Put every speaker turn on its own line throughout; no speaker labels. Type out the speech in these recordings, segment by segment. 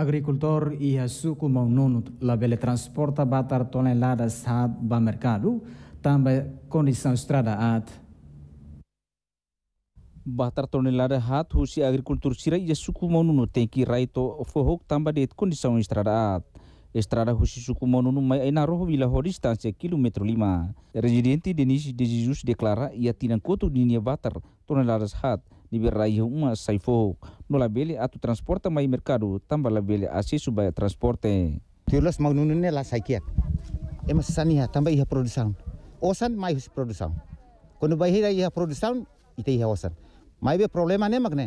agricultor i a suco mau la bele transporta batar tonelada hat ba mercado, tambe condição strada at. Batar tonelada hat husi agricultor sira i a suco mau nunut raito fohok tambe de condição strada at. Estrada husi suku mau mai aina roho bila ho distância quilômetro lima. Residenti Denis de Jesus declara e tinan kotu dinia batar tonelada hat, liberai uma Saifo. no labele atu transporta mai merkado tamba labeli asi subaya transporte
tiulas mau nununnya la saikiat emas saniha tamba iha produsan osan mai hus produsan kono bahira iha produsan ite iha osan mai be problema ne magne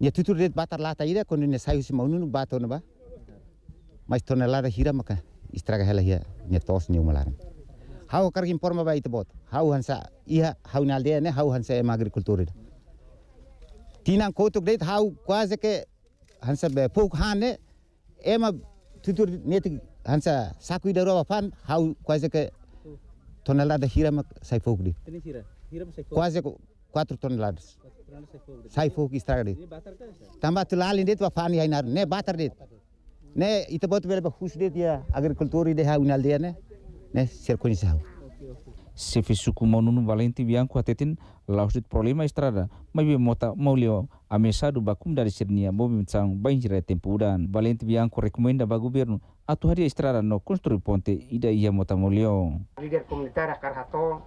ya tutur det batar lata ida kono ne saihus mau nunu ne ba mas tonelada hira maka istraga hela hia ne tos ni umalaran hau kargi informa bayi tebot, hau hansa iha hau nalde ne hau hansa ema agrikultura tina koutuk deit quase que hansa pouco hane ema tutur net hansa sakui da roba pan hau quase que tonelada hira mak sai di quase quatro toneladas sai pouco estraga di tamba tulali det wa pani hainar ne batar det ne itabot bele ba khus det ya agricultura de ha unal de ne
ne ser konisa suku maununu valenti bianku hatetin lausit problema estrada mabe mota maulio du bakum dari sirnia mobi mitsang banjira tempudan valenti bianku recomenda ba atu hari estrada no construir ponte ida ia mota maulio
lider komunitara karhato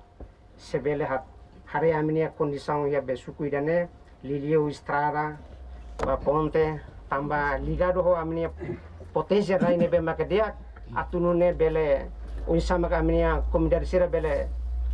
sebele hat hare aminia kondisang ia besuku idane lilio estrada ba ponte tamba ligado ho aminia potensia raine be makadia atunune bele unsama aminia komidari sira bele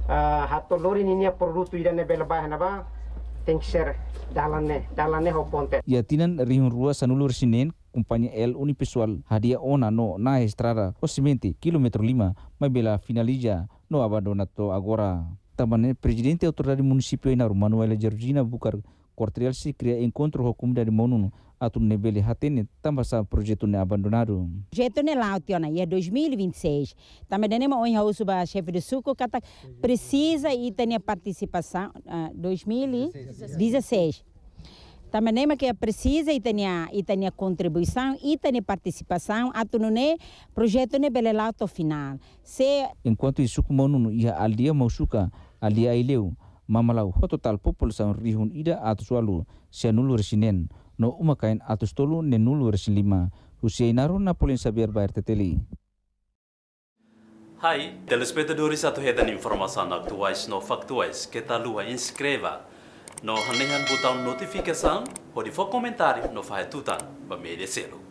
hatto bah, produtto idanne bela dalane dalane dalanne ponte
ya tinan rihun rua sanulur sinen kumpanya L unipisual hadia ona no na estrada o kilometer kilómetro lima bela finalija no abandonato agora tamane presidente autoridade municipio Inaru Manuela Georgina bukar. Cortreal se cria encontro com a comunidade Monunu, atum nebele hatene tambah sa projeto ne abandonado.
Projeto ne lá tiona é 2026. Também dene mo unha uso chefe de suco kata precisa ah, e tenha participação uh, 2016. Também nem que precisa e tenha e tenha contribuição e tenha participação ato no ne projeto ne belelato final. Se
enquanto isso como não ia aldia mosuka alia ileu. mamalau hoto talpo pulsan rihun ida atus walu nulu resinen no umakain atus tolu nulu resin lima usia na polin sabiar bayar teteli Hai, telespectadores informasi informasan actuais no factuais kita tá inskreva, no hanehan botão notificação ou de comentário no fahetutan ba merecelo.